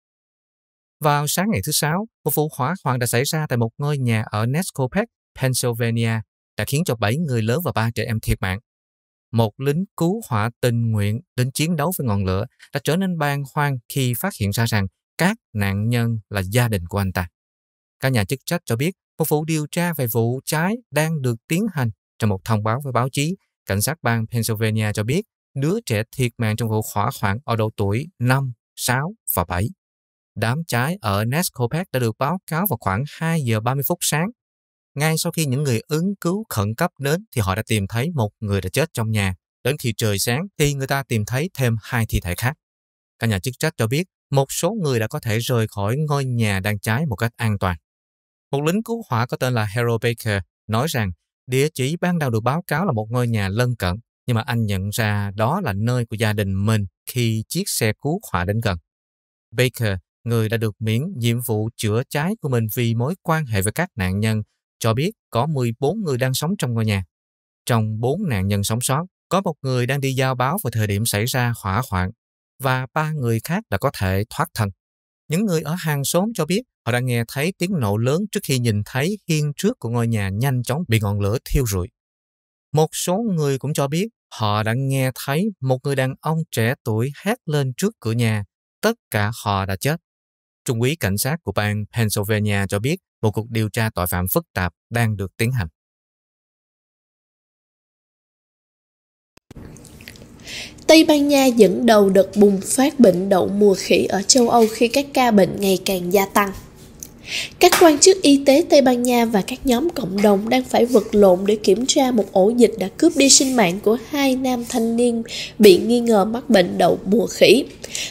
Vào sáng ngày thứ Sáu, một vụ hỏa hoạn đã xảy ra tại một ngôi nhà ở Nescopac, Pennsylvania, đã khiến cho bảy người lớn và ba trẻ em thiệt mạng một lính cứu hỏa tình nguyện đến chiến đấu với ngọn lửa đã trở nên bàng hoàng khi phát hiện ra rằng các nạn nhân là gia đình của anh ta. Các nhà chức trách cho biết một vụ điều tra về vụ cháy đang được tiến hành trong một thông báo với báo chí. Cảnh sát bang Pennsylvania cho biết đứa trẻ thiệt mạng trong vụ hỏa hoạn ở độ tuổi 5, 6 và 7. Đám cháy ở Nescopac đã được báo cáo vào khoảng 2 giờ 30 phút sáng ngay sau khi những người ứng cứu khẩn cấp đến thì họ đã tìm thấy một người đã chết trong nhà. Đến khi trời sáng thì người ta tìm thấy thêm hai thi thể khác. Các nhà chức trách cho biết một số người đã có thể rời khỏi ngôi nhà đang cháy một cách an toàn. Một lính cứu hỏa có tên là Harold Baker nói rằng địa chỉ ban đầu được báo cáo là một ngôi nhà lân cận, nhưng mà anh nhận ra đó là nơi của gia đình mình khi chiếc xe cứu hỏa đến gần. Baker, người đã được miễn nhiệm vụ chữa cháy của mình vì mối quan hệ với các nạn nhân cho biết có 14 người đang sống trong ngôi nhà. Trong 4 nạn nhân sống sót, có một người đang đi giao báo vào thời điểm xảy ra hỏa hoạn và ba người khác đã có thể thoát thân. Những người ở hàng xóm cho biết họ đã nghe thấy tiếng nổ lớn trước khi nhìn thấy hiên trước của ngôi nhà nhanh chóng bị ngọn lửa thiêu rụi. Một số người cũng cho biết họ đã nghe thấy một người đàn ông trẻ tuổi hét lên trước cửa nhà, tất cả họ đã chết. Trung úy cảnh sát của bang Pennsylvania cho biết một cuộc điều tra tội phạm phức tạp đang được tiến hành. Tây Ban Nha dẫn đầu đợt bùng phát bệnh đậu mùa khỉ ở châu Âu khi các ca bệnh ngày càng gia tăng. Các quan chức y tế Tây Ban Nha và các nhóm cộng đồng đang phải vật lộn để kiểm tra một ổ dịch đã cướp đi sinh mạng của hai nam thanh niên bị nghi ngờ mắc bệnh đậu mùa khỉ.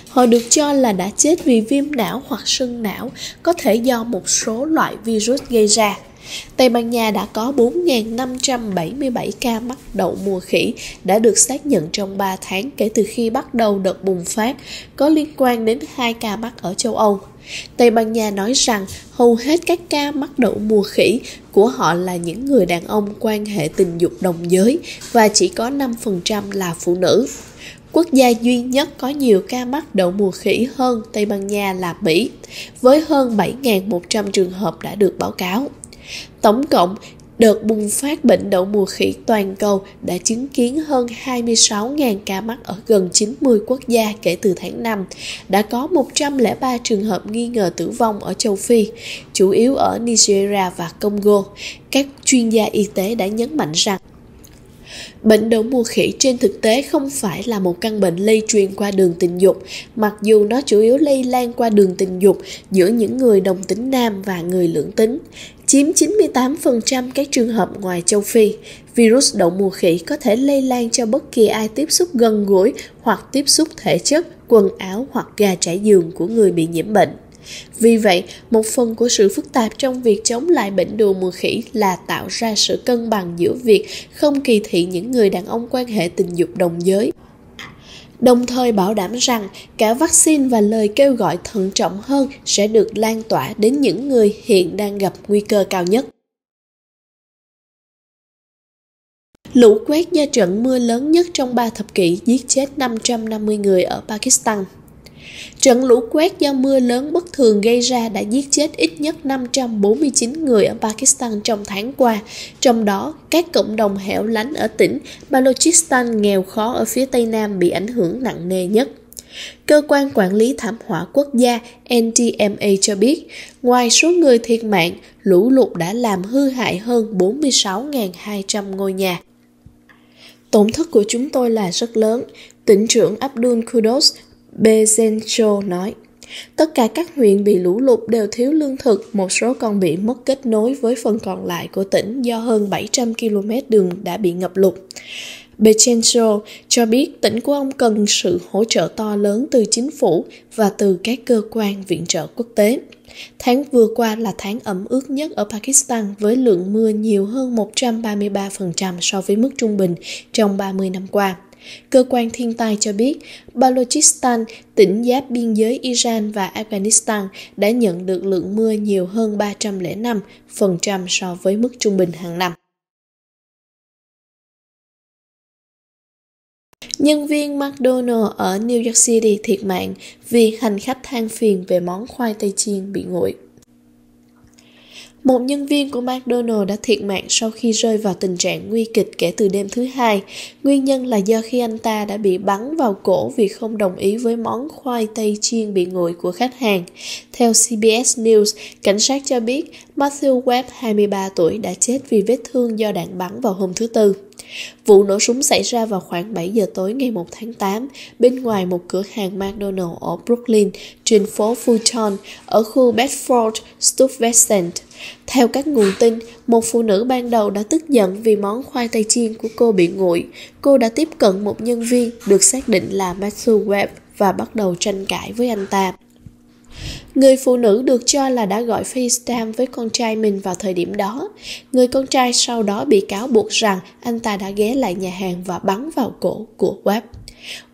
Họ được cho là đã chết vì viêm não hoặc sưng não, có thể do một số loại virus gây ra. Tây Ban Nha đã có 4.577 ca mắc đậu mùa khỉ đã được xác nhận trong 3 tháng kể từ khi bắt đầu đợt bùng phát, có liên quan đến 2 ca mắc ở châu Âu. Tây Ban Nha nói rằng hầu hết các ca mắc đậu mùa khỉ của họ là những người đàn ông quan hệ tình dục đồng giới và chỉ có 5% là phụ nữ. Quốc gia duy nhất có nhiều ca mắc đậu mùa khỉ hơn Tây Ban Nha là Mỹ, với hơn 7.100 trường hợp đã được báo cáo. Tổng cộng, Đợt bùng phát bệnh đậu mùa khỉ toàn cầu đã chứng kiến hơn 26.000 ca mắc ở gần 90 quốc gia kể từ tháng 5. Đã có 103 trường hợp nghi ngờ tử vong ở châu Phi, chủ yếu ở Nigeria và Congo. Các chuyên gia y tế đã nhấn mạnh rằng Bệnh đậu mùa khỉ trên thực tế không phải là một căn bệnh lây truyền qua đường tình dục, mặc dù nó chủ yếu lây lan qua đường tình dục giữa những người đồng tính nam và người lưỡng tính. Chiếm 98% các trường hợp ngoài châu Phi, virus đậu mùa khỉ có thể lây lan cho bất kỳ ai tiếp xúc gần gũi hoặc tiếp xúc thể chất, quần áo hoặc gà trải giường của người bị nhiễm bệnh. Vì vậy, một phần của sự phức tạp trong việc chống lại bệnh đùa mùa khỉ là tạo ra sự cân bằng giữa việc không kỳ thị những người đàn ông quan hệ tình dục đồng giới đồng thời bảo đảm rằng cả vaccine và lời kêu gọi thận trọng hơn sẽ được lan tỏa đến những người hiện đang gặp nguy cơ cao nhất. Lũ quét do trận mưa lớn nhất trong 3 thập kỷ giết chết 550 người ở Pakistan. Trận lũ quét do mưa lớn bất thường gây ra đã giết chết ít nhất 549 người ở Pakistan trong tháng qua, trong đó các cộng đồng hẻo lánh ở tỉnh Balochistan nghèo khó ở phía Tây Nam bị ảnh hưởng nặng nề nhất. Cơ quan quản lý thảm họa quốc gia NDMA cho biết, ngoài số người thiệt mạng, lũ lụt đã làm hư hại hơn 46.200 ngôi nhà. Tổn thất của chúng tôi là rất lớn, tỉnh trưởng Abdul Kudos Bezencho nói. Tất cả các huyện bị lũ lụt đều thiếu lương thực, một số còn bị mất kết nối với phần còn lại của tỉnh do hơn 700 km đường đã bị ngập lụt. Becenzo cho biết tỉnh của ông cần sự hỗ trợ to lớn từ chính phủ và từ các cơ quan viện trợ quốc tế. Tháng vừa qua là tháng ẩm ướt nhất ở Pakistan với lượng mưa nhiều hơn 133% so với mức trung bình trong 30 năm qua. Cơ quan thiên tai cho biết, Balochistan, tỉnh giáp biên giới Iran và Afghanistan đã nhận được lượng mưa nhiều hơn 305% so với mức trung bình hàng năm. Nhân viên McDonald ở New York City thiệt mạng vì hành khách than phiền về món khoai tây chiên bị nguội. Một nhân viên của McDonald đã thiệt mạng sau khi rơi vào tình trạng nguy kịch kể từ đêm thứ hai. Nguyên nhân là do khi anh ta đã bị bắn vào cổ vì không đồng ý với món khoai tây chiên bị nguội của khách hàng. Theo CBS News, cảnh sát cho biết Matthew Webb, 23 tuổi, đã chết vì vết thương do đạn bắn vào hôm thứ Tư. Vụ nổ súng xảy ra vào khoảng 7 giờ tối ngày 1 tháng 8 bên ngoài một cửa hàng McDonald's ở Brooklyn trên phố Fulton ở khu Bedford Stuyvesant. Theo các nguồn tin, một phụ nữ ban đầu đã tức giận vì món khoai tây chiên của cô bị nguội. Cô đã tiếp cận một nhân viên được xác định là Matthew Webb và bắt đầu tranh cãi với anh ta. Người phụ nữ được cho là đã gọi FaceTime với con trai mình vào thời điểm đó. Người con trai sau đó bị cáo buộc rằng anh ta đã ghé lại nhà hàng và bắn vào cổ của Webb.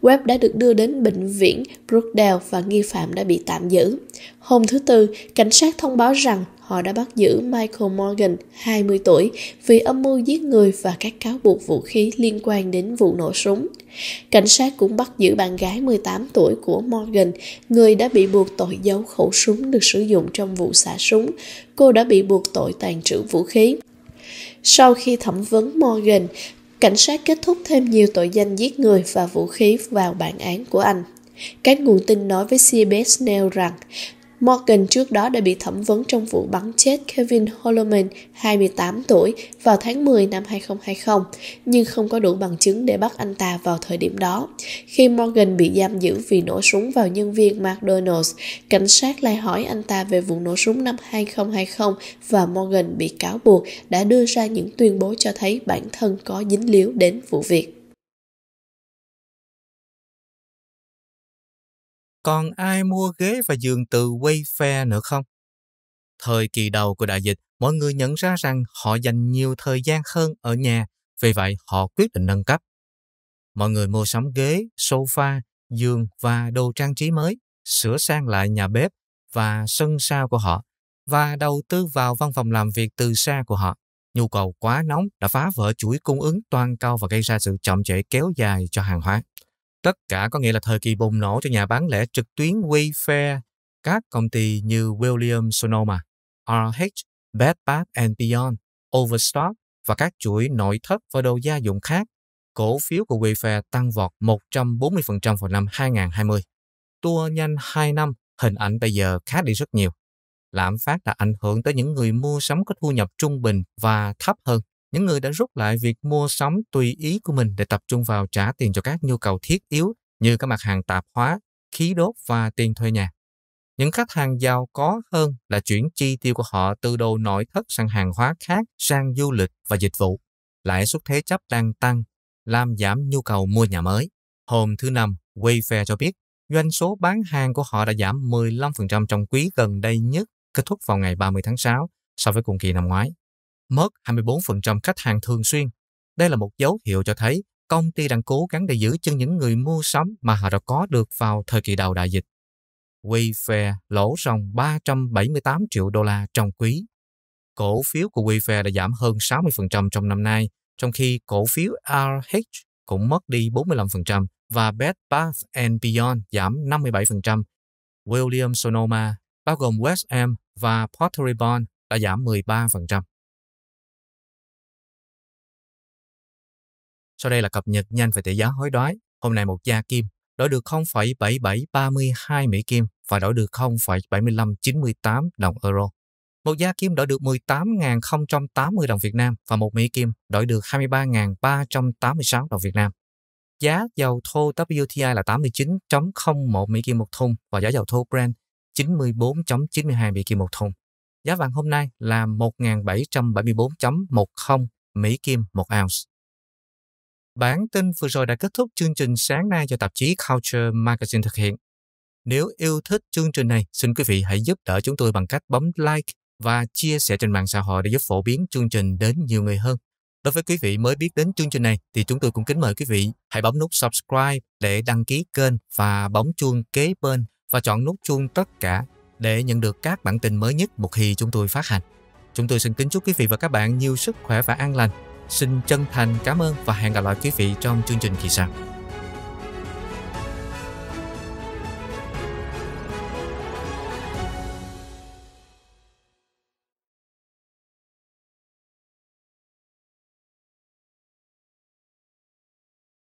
Webb đã được đưa đến bệnh viện Brookdale và nghi phạm đã bị tạm giữ. Hôm thứ Tư, cảnh sát thông báo rằng họ đã bắt giữ Michael Morgan, 20 tuổi, vì âm mưu giết người và các cáo buộc vũ khí liên quan đến vụ nổ súng. Cảnh sát cũng bắt giữ bạn gái 18 tuổi của Morgan, người đã bị buộc tội giấu khẩu súng được sử dụng trong vụ xả súng. Cô đã bị buộc tội tàn trữ vũ khí. Sau khi thẩm vấn Morgan, cảnh sát kết thúc thêm nhiều tội danh giết người và vũ khí vào bản án của anh. Các nguồn tin nói với CBS News rằng Morgan trước đó đã bị thẩm vấn trong vụ bắn chết Kevin Holloman, 28 tuổi, vào tháng 10 năm 2020, nhưng không có đủ bằng chứng để bắt anh ta vào thời điểm đó. Khi Morgan bị giam giữ vì nổ súng vào nhân viên McDonald's, cảnh sát lại hỏi anh ta về vụ nổ súng năm 2020 và Morgan bị cáo buộc đã đưa ra những tuyên bố cho thấy bản thân có dính líu đến vụ việc. còn ai mua ghế và giường từ Wayfair nữa không? Thời kỳ đầu của đại dịch, mọi người nhận ra rằng họ dành nhiều thời gian hơn ở nhà, vì vậy họ quyết định nâng cấp. Mọi người mua sắm ghế, sofa, giường và đồ trang trí mới, sửa sang lại nhà bếp và sân sau của họ và đầu tư vào văn phòng làm việc từ xa của họ. Nhu cầu quá nóng đã phá vỡ chuỗi cung ứng toàn cầu và gây ra sự chậm trễ kéo dài cho hàng hóa. Tất cả có nghĩa là thời kỳ bùng nổ cho nhà bán lẻ trực tuyến Wayfair, các công ty như William Sonoma, RH, Bed Bath and Beyond, Overstock và các chuỗi nội thất và đồ gia dụng khác. Cổ phiếu của Wayfair tăng vọt 140% vào năm 2020. Tour nhanh 2 năm, hình ảnh bây giờ khá đi rất nhiều. Lạm phát đã ảnh hưởng tới những người mua sắm có thu nhập trung bình và thấp hơn những người đã rút lại việc mua sắm tùy ý của mình để tập trung vào trả tiền cho các nhu cầu thiết yếu như các mặt hàng tạp hóa, khí đốt và tiền thuê nhà. Những khách hàng giàu có hơn là chuyển chi tiêu của họ từ đồ nội thất sang hàng hóa khác sang du lịch và dịch vụ. Lãi suất thế chấp đang tăng, làm giảm nhu cầu mua nhà mới. Hôm thứ Năm, Wayfair cho biết doanh số bán hàng của họ đã giảm 15% trong quý gần đây nhất, kết thúc vào ngày 30 tháng 6 so với cùng kỳ năm ngoái mất 24% khách hàng thường xuyên. Đây là một dấu hiệu cho thấy công ty đang cố gắng để giữ chân những người mua sắm mà họ đã có được vào thời kỳ đầu đại dịch. Wayfair lỗ ròng 378 triệu đô la trong quý. Cổ phiếu của Wayfair đã giảm hơn 60% trong năm nay, trong khi cổ phiếu RH cũng mất đi 45% và Bed Bath and Beyond giảm 57%. William Sonoma, bao gồm West Ham và Pottery Barn đã giảm 13%. Sau đây là cập nhật nhanh về tỷ giá hối đoái. Hôm nay một gia kim đổi được 0,7732 Mỹ Kim và đổi được 0,7598 đồng euro. Một gia kim đổi được 18.080 đồng Việt Nam và một Mỹ Kim đổi được 23.386 đồng Việt Nam. Giá dầu thô WTI là 89.01 Mỹ Kim một thùng và giá dầu thô Brent 94.92 Mỹ Kim một thùng. Giá vàng hôm nay là 1.774.10 Mỹ Kim một ounce. Bản tin vừa rồi đã kết thúc chương trình sáng nay do tạp chí Culture Magazine thực hiện. Nếu yêu thích chương trình này, xin quý vị hãy giúp đỡ chúng tôi bằng cách bấm like và chia sẻ trên mạng xã hội để giúp phổ biến chương trình đến nhiều người hơn. Đối với quý vị mới biết đến chương trình này thì chúng tôi cũng kính mời quý vị hãy bấm nút subscribe để đăng ký kênh và bấm chuông kế bên và chọn nút chuông tất cả để nhận được các bản tin mới nhất một khi chúng tôi phát hành. Chúng tôi xin kính chúc quý vị và các bạn nhiều sức khỏe và an lành. Xin chân thành cảm ơn và hẹn gặp lại quý vị trong chương trình kỳ sau.